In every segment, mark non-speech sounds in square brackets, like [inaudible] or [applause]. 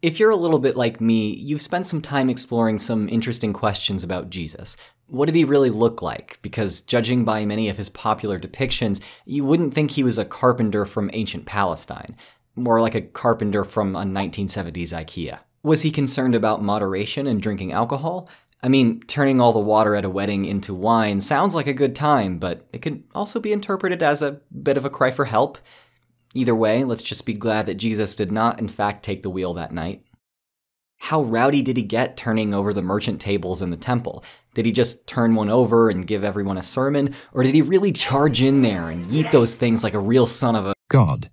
If you're a little bit like me, you've spent some time exploring some interesting questions about Jesus. What did he really look like? Because judging by many of his popular depictions, you wouldn't think he was a carpenter from ancient Palestine, more like a carpenter from a 1970s IKEA. Was he concerned about moderation and drinking alcohol? I mean, turning all the water at a wedding into wine sounds like a good time, but it could also be interpreted as a bit of a cry for help. Either way, let's just be glad that Jesus did not, in fact, take the wheel that night. How rowdy did he get turning over the merchant tables in the temple? Did he just turn one over and give everyone a sermon, or did he really charge in there and yeet those things like a real son of a god?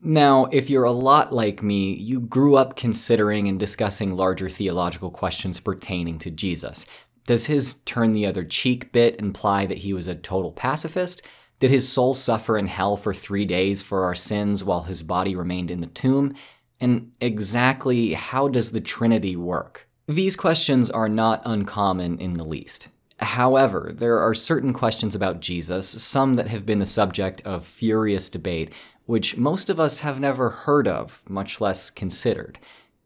Now, if you're a lot like me, you grew up considering and discussing larger theological questions pertaining to Jesus. Does his turn the other cheek bit imply that he was a total pacifist? Did his soul suffer in hell for three days for our sins while his body remained in the tomb? And exactly how does the Trinity work? These questions are not uncommon in the least. However, there are certain questions about Jesus, some that have been the subject of furious debate, which most of us have never heard of, much less considered.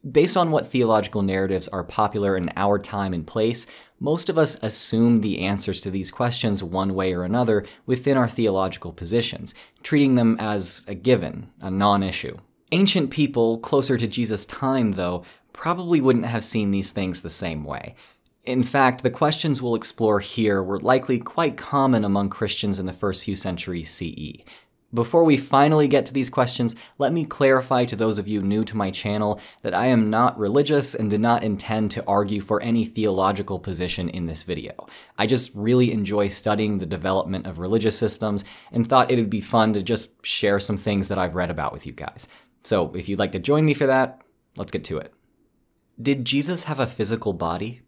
Based on what theological narratives are popular in our time and place, most of us assume the answers to these questions one way or another within our theological positions, treating them as a given, a non issue. Ancient people closer to Jesus' time, though, probably wouldn't have seen these things the same way. In fact, the questions we'll explore here were likely quite common among Christians in the first few centuries CE. Before we finally get to these questions, let me clarify to those of you new to my channel that I am not religious and do not intend to argue for any theological position in this video. I just really enjoy studying the development of religious systems and thought it would be fun to just share some things that I've read about with you guys. So if you'd like to join me for that, let's get to it. Did Jesus have a physical body?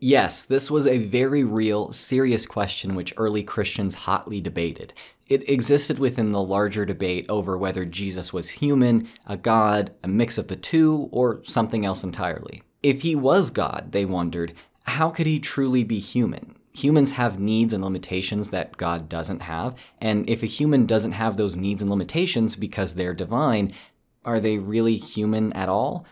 Yes, this was a very real, serious question which early Christians hotly debated. It existed within the larger debate over whether Jesus was human, a god, a mix of the two, or something else entirely. If he was God, they wondered, how could he truly be human? Humans have needs and limitations that God doesn't have, and if a human doesn't have those needs and limitations because they're divine, are they really human at all?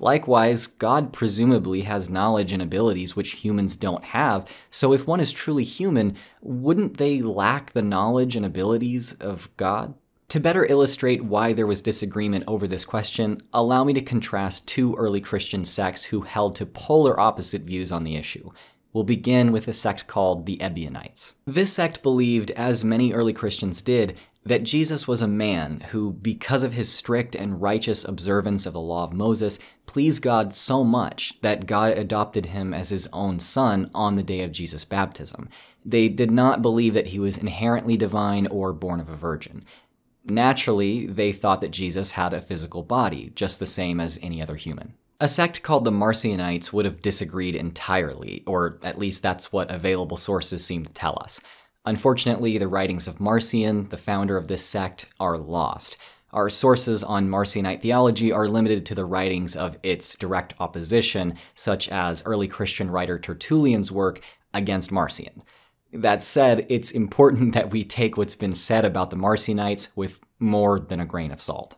Likewise, God presumably has knowledge and abilities which humans don't have, so if one is truly human, wouldn't they lack the knowledge and abilities of God? To better illustrate why there was disagreement over this question, allow me to contrast two early Christian sects who held to polar opposite views on the issue. We'll begin with a sect called the Ebionites. This sect believed, as many early Christians did, that Jesus was a man who, because of his strict and righteous observance of the law of Moses, pleased God so much that God adopted him as his own son on the day of Jesus' baptism. They did not believe that he was inherently divine or born of a virgin. Naturally, they thought that Jesus had a physical body, just the same as any other human. A sect called the Marcionites would have disagreed entirely, or at least that's what available sources seem to tell us. Unfortunately, the writings of Marcion, the founder of this sect, are lost. Our sources on Marcionite theology are limited to the writings of its direct opposition, such as early Christian writer Tertullian's work against Marcion. That said, it's important [laughs] that we take what's been said about the Marcionites with more than a grain of salt.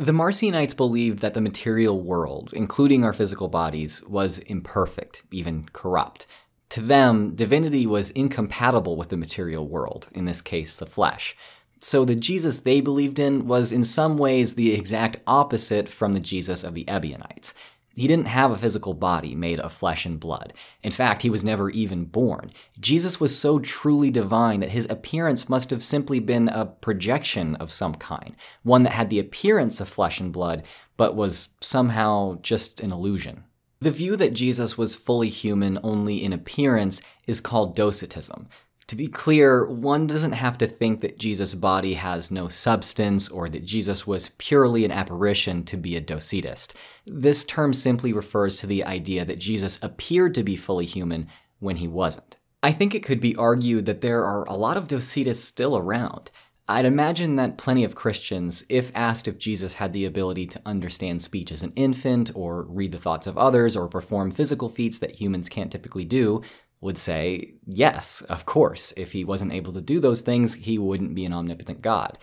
The Marcionites believed that the material world, including our physical bodies, was imperfect, even corrupt. To them, divinity was incompatible with the material world, in this case, the flesh. So the Jesus they believed in was in some ways the exact opposite from the Jesus of the Ebionites. He didn't have a physical body made of flesh and blood. In fact, he was never even born. Jesus was so truly divine that his appearance must have simply been a projection of some kind, one that had the appearance of flesh and blood, but was somehow just an illusion. The view that Jesus was fully human only in appearance is called docetism. To be clear, one doesn't have to think that Jesus' body has no substance or that Jesus was purely an apparition to be a docetist. This term simply refers to the idea that Jesus appeared to be fully human when he wasn't. I think it could be argued that there are a lot of docetists still around. I'd imagine that plenty of Christians, if asked if Jesus had the ability to understand speech as an infant, or read the thoughts of others, or perform physical feats that humans can't typically do, would say, yes, of course, if he wasn't able to do those things, he wouldn't be an omnipotent God.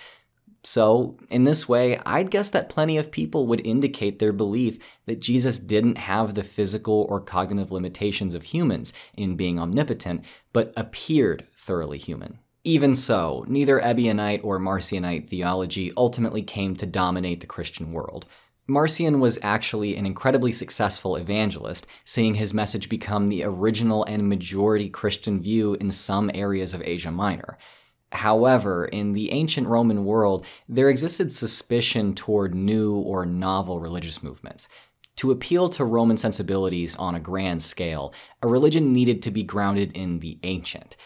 So, in this way, I'd guess that plenty of people would indicate their belief that Jesus didn't have the physical or cognitive limitations of humans in being omnipotent, but appeared thoroughly human. Even so, neither Ebionite or Marcionite theology ultimately came to dominate the Christian world. Marcion was actually an incredibly successful evangelist, seeing his message become the original and majority Christian view in some areas of Asia Minor. However, in the ancient Roman world, there existed suspicion toward new or novel religious movements. To appeal to Roman sensibilities on a grand scale, a religion needed to be grounded in the ancient.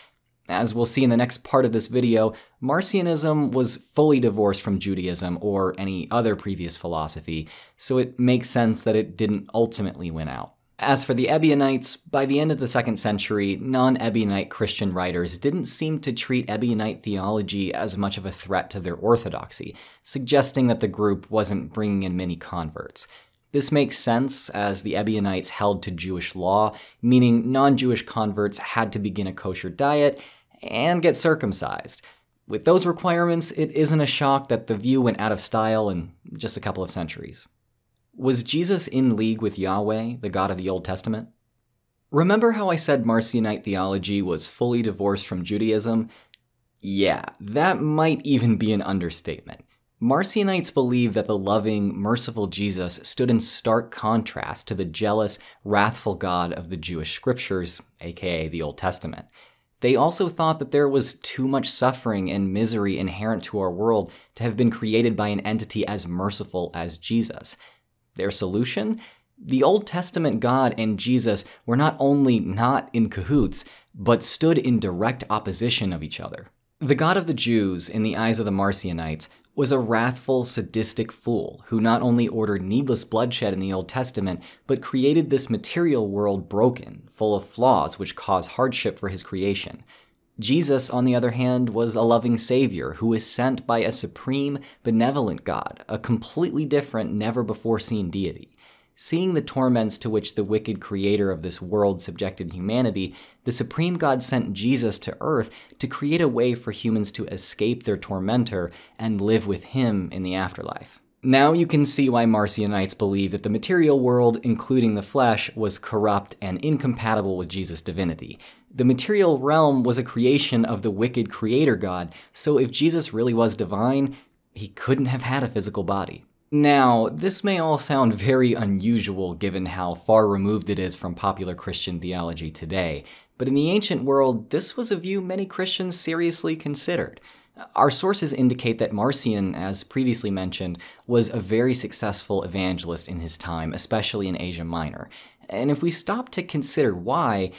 As we'll see in the next part of this video, Marcionism was fully divorced from Judaism or any other previous philosophy, so it makes sense that it didn't ultimately win out. As for the Ebionites, by the end of the second century, non Ebionite Christian writers didn't seem to treat Ebionite theology as much of a threat to their orthodoxy, suggesting that the group wasn't bringing in many converts. This makes sense as the Ebionites held to Jewish law, meaning non Jewish converts had to begin a kosher diet, and get circumcised. With those requirements, it isn't a shock that the view went out of style in just a couple of centuries. Was Jesus in league with Yahweh, the God of the Old Testament? Remember how I said Marcionite theology was fully divorced from Judaism? Yeah, that might even be an understatement. Marcionites believe that the loving, merciful Jesus stood in stark contrast to the jealous, wrathful God of the Jewish scriptures, aka the Old Testament. They also thought that there was too much suffering and misery inherent to our world to have been created by an entity as merciful as Jesus. Their solution? The Old Testament God and Jesus were not only not in cahoots, but stood in direct opposition of each other. The God of the Jews, in the eyes of the Marcionites, was a wrathful, sadistic fool who not only ordered needless bloodshed in the Old Testament, but created this material world broken, full of flaws which cause hardship for his creation. Jesus, on the other hand, was a loving Savior who was sent by a supreme, benevolent God, a completely different, never before seen deity. Seeing the torments to which the wicked creator of this world subjected humanity, the Supreme God sent Jesus to earth to create a way for humans to escape their tormentor and live with him in the afterlife. Now you can see why Marcionites believe that the material world, including the flesh, was corrupt and incompatible with Jesus' divinity. The material realm was a creation of the wicked creator God, so if Jesus really was divine, he couldn't have had a physical body. Now, this may all sound very unusual given how far removed it is from popular Christian theology today, but in the ancient world, this was a view many Christians seriously considered. Our sources indicate that Marcion, as previously mentioned, was a very successful evangelist in his time, especially in Asia Minor. And if we stop to consider why,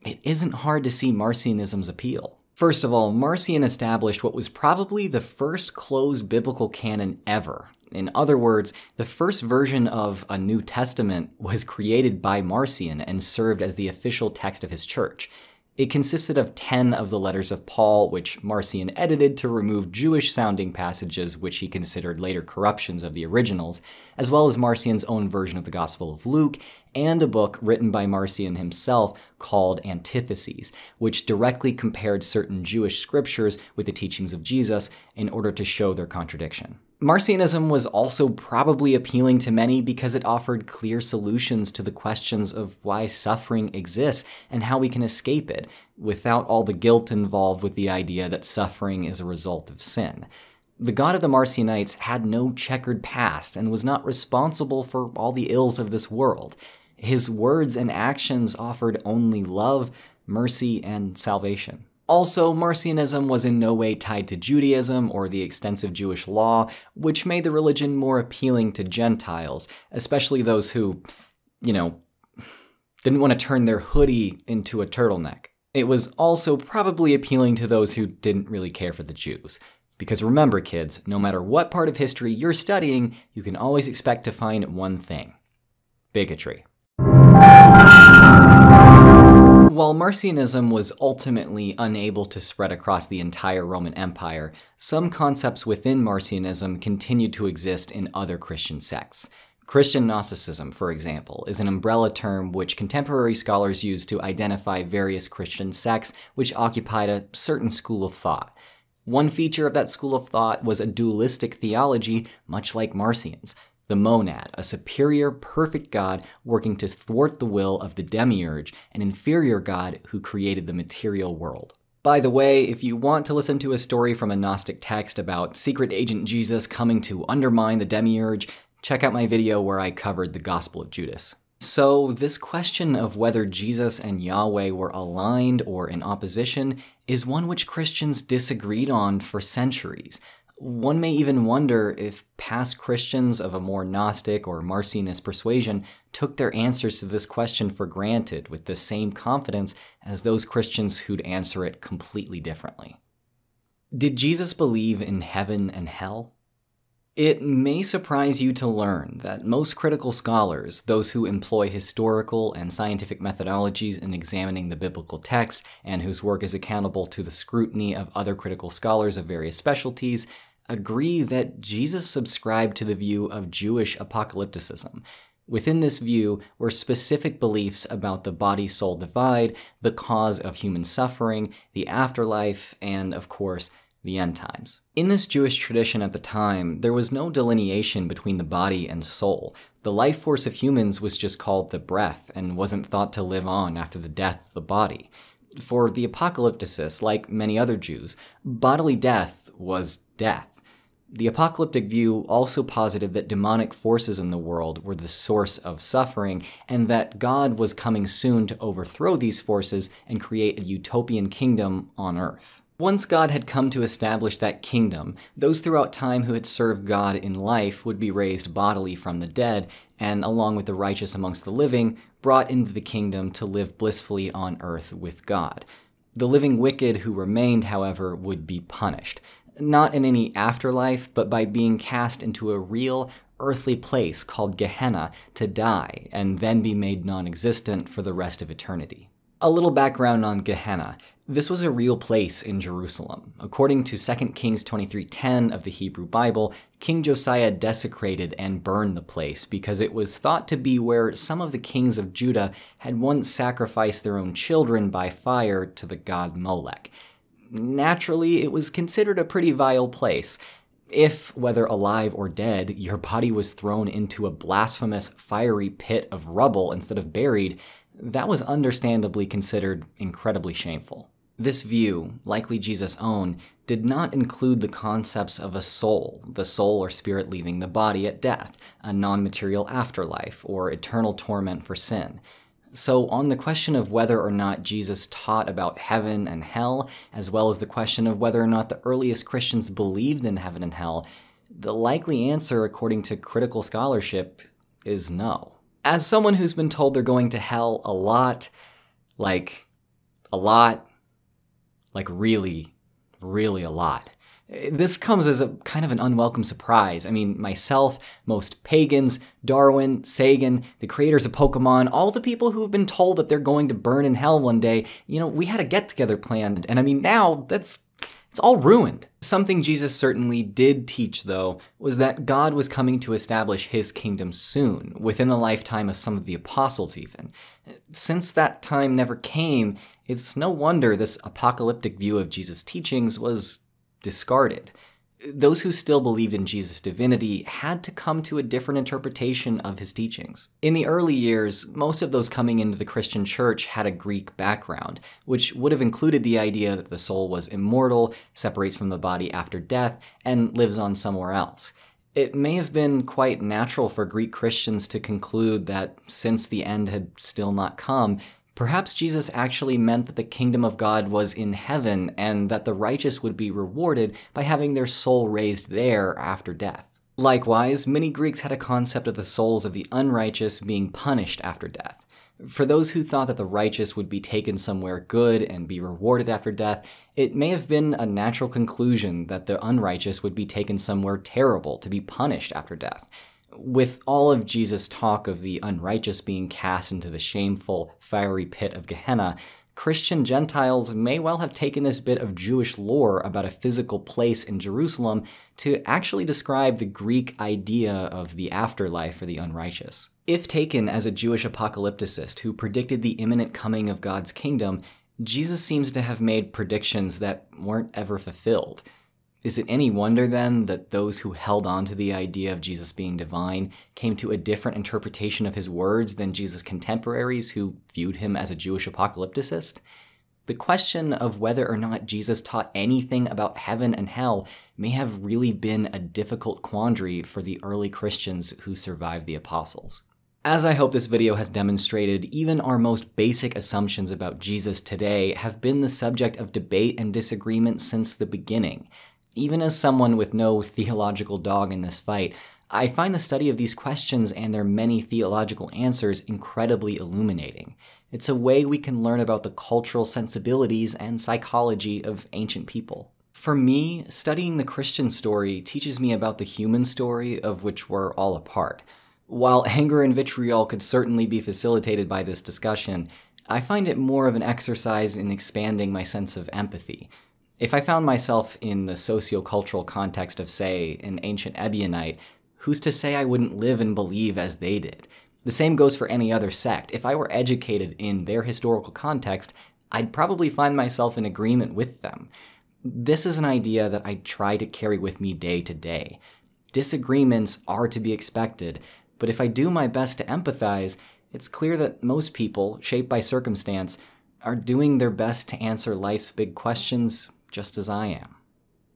it isn't hard to see Marcionism's appeal. First of all, Marcion established what was probably the first closed biblical canon ever, in other words, the first version of a New Testament was created by Marcion and served as the official text of his church. It consisted of 10 of the letters of Paul, which Marcion edited to remove Jewish sounding passages, which he considered later corruptions of the originals, as well as Marcion's own version of the Gospel of Luke, and a book written by Marcion himself called Antitheses, which directly compared certain Jewish scriptures with the teachings of Jesus in order to show their contradiction. Marcionism was also probably appealing to many because it offered clear solutions to the questions of why suffering exists and how we can escape it, without all the guilt involved with the idea that suffering is a result of sin. The god of the Marcionites had no checkered past and was not responsible for all the ills of this world. His words and actions offered only love, mercy, and salvation. Also, Marcionism was in no way tied to Judaism or the extensive Jewish law, which made the religion more appealing to Gentiles, especially those who, you know, didn't want to turn their hoodie into a turtleneck. It was also probably appealing to those who didn't really care for the Jews. Because remember, kids, no matter what part of history you're studying, you can always expect to find one thing bigotry. While Marcionism was ultimately unable to spread across the entire Roman Empire, some concepts within Marcionism continued to exist in other Christian sects. Christian Gnosticism, for example, is an umbrella term which contemporary scholars use to identify various Christian sects which occupied a certain school of thought. One feature of that school of thought was a dualistic theology, much like Marcion's, the monad, a superior, perfect God working to thwart the will of the demiurge, an inferior God who created the material world. By the way, if you want to listen to a story from a Gnostic text about secret agent Jesus coming to undermine the demiurge, check out my video where I covered the Gospel of Judas. So, this question of whether Jesus and Yahweh were aligned or in opposition is one which Christians disagreed on for centuries. One may even wonder if past Christians of a more Gnostic or Marcionist persuasion took their answers to this question for granted with the same confidence as those Christians who'd answer it completely differently. Did Jesus believe in heaven and hell? It may surprise you to learn that most critical scholars, those who employ historical and scientific methodologies in examining the biblical text and whose work is accountable to the scrutiny of other critical scholars of various specialties, agree that Jesus subscribed to the view of Jewish apocalypticism. Within this view were specific beliefs about the body soul divide, the cause of human suffering, the afterlife, and, of course, the end times. In this Jewish tradition at the time, there was no delineation between the body and soul. The life force of humans was just called the breath and wasn't thought to live on after the death of the body. For the apocalypticists, like many other Jews, bodily death was death. The apocalyptic view also posited that demonic forces in the world were the source of suffering, and that God was coming soon to overthrow these forces and create a utopian kingdom on earth. Once God had come to establish that kingdom, those throughout time who had served God in life would be raised bodily from the dead, and along with the righteous amongst the living, brought into the kingdom to live blissfully on earth with God. The living wicked who remained, however, would be punished not in any afterlife, but by being cast into a real, earthly place called Gehenna to die and then be made non existent for the rest of eternity. A little background on Gehenna. This was a real place in Jerusalem. According to 2 Kings 23:10 of the Hebrew Bible, King Josiah desecrated and burned the place because it was thought to be where some of the kings of Judah had once sacrificed their own children by fire to the god Molech. Naturally, it was considered a pretty vile place. If, whether alive or dead, your body was thrown into a blasphemous, fiery pit of rubble instead of buried, that was understandably considered incredibly shameful. This view, likely Jesus' own, did not include the concepts of a soul, the soul or spirit leaving the body at death, a non material afterlife, or eternal torment for sin. So, on the question of whether or not Jesus taught about heaven and hell, as well as the question of whether or not the earliest Christians believed in heaven and hell, the likely answer, according to critical scholarship, is no. As someone who's been told they're going to hell a lot, like a lot, like really, really a lot, this comes as a kind of an unwelcome surprise. I mean, myself, most pagans, Darwin, Sagan, the creators of Pokemon, all the people who have been told that they're going to burn in hell one day, you know, we had a get together planned, and I mean, now that's it's all ruined. Something Jesus certainly did teach, though, was that God was coming to establish his kingdom soon, within the lifetime of some of the apostles, even. Since that time never came, it's no wonder this apocalyptic view of Jesus' teachings was discarded. Those who still believed in Jesus' divinity had to come to a different interpretation of his teachings. In the early years, most of those coming into the Christian church had a Greek background, which would have included the idea that the soul was immortal, separates from the body after death, and lives on somewhere else. It may have been quite natural for Greek Christians to conclude that since the end had still not come, Perhaps Jesus actually meant that the kingdom of God was in heaven and that the righteous would be rewarded by having their soul raised there after death. Likewise, many Greeks had a concept of the souls of the unrighteous being punished after death. For those who thought that the righteous would be taken somewhere good and be rewarded after death, it may have been a natural conclusion that the unrighteous would be taken somewhere terrible to be punished after death with all of Jesus' talk of the unrighteous being cast into the shameful, fiery pit of Gehenna, Christian Gentiles may well have taken this bit of Jewish lore about a physical place in Jerusalem to actually describe the Greek idea of the afterlife for the unrighteous. If taken as a Jewish apocalypticist who predicted the imminent coming of God's kingdom, Jesus seems to have made predictions that weren't ever fulfilled. Is it any wonder then that those who held on to the idea of Jesus being divine came to a different interpretation of his words than Jesus' contemporaries who viewed him as a Jewish apocalypticist? The question of whether or not Jesus taught anything about heaven and hell may have really been a difficult quandary for the early Christians who survived the apostles. As I hope this video has demonstrated, even our most basic assumptions about Jesus today have been the subject of debate and disagreement since the beginning. Even as someone with no theological dog in this fight, I find the study of these questions and their many theological answers incredibly illuminating. It's a way we can learn about the cultural sensibilities and psychology of ancient people. For me, studying the Christian story teaches me about the human story of which we're all a part. While anger and vitriol could certainly be facilitated by this discussion, I find it more of an exercise in expanding my sense of empathy, if I found myself in the sociocultural context of, say, an ancient Ebionite, who's to say I wouldn't live and believe as they did? The same goes for any other sect. If I were educated in their historical context, I'd probably find myself in agreement with them. This is an idea that I try to carry with me day to day. Disagreements are to be expected, but if I do my best to empathize, it's clear that most people, shaped by circumstance, are doing their best to answer life's big questions just as I am.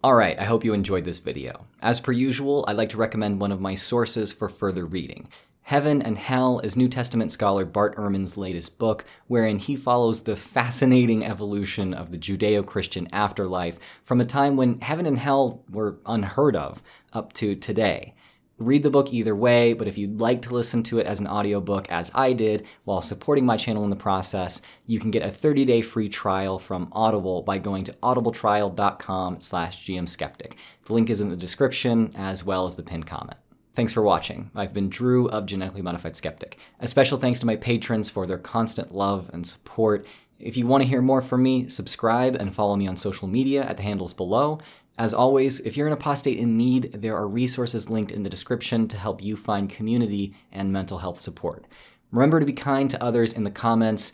Alright, I hope you enjoyed this video. As per usual, I'd like to recommend one of my sources for further reading. Heaven and Hell is New Testament scholar Bart Ehrman's latest book, wherein he follows the fascinating evolution of the Judeo Christian afterlife from a time when heaven and hell were unheard of up to today read the book either way, but if you'd like to listen to it as an audiobook as I did while supporting my channel in the process, you can get a 30-day free trial from Audible by going to audibletrial.com slash gmskeptic. The link is in the description as well as the pinned comment. Thanks for watching. I've been Drew of Genetically Modified Skeptic. A special thanks to my patrons for their constant love and support. If you want to hear more from me, subscribe and follow me on social media at the handles below. As always, if you're an apostate in need, there are resources linked in the description to help you find community and mental health support. Remember to be kind to others in the comments.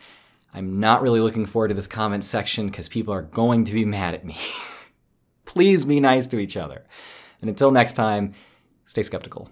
I'm not really looking forward to this comment section because people are going to be [laughs] mad at me. [laughs] Please be nice to each other. And until next time, stay skeptical.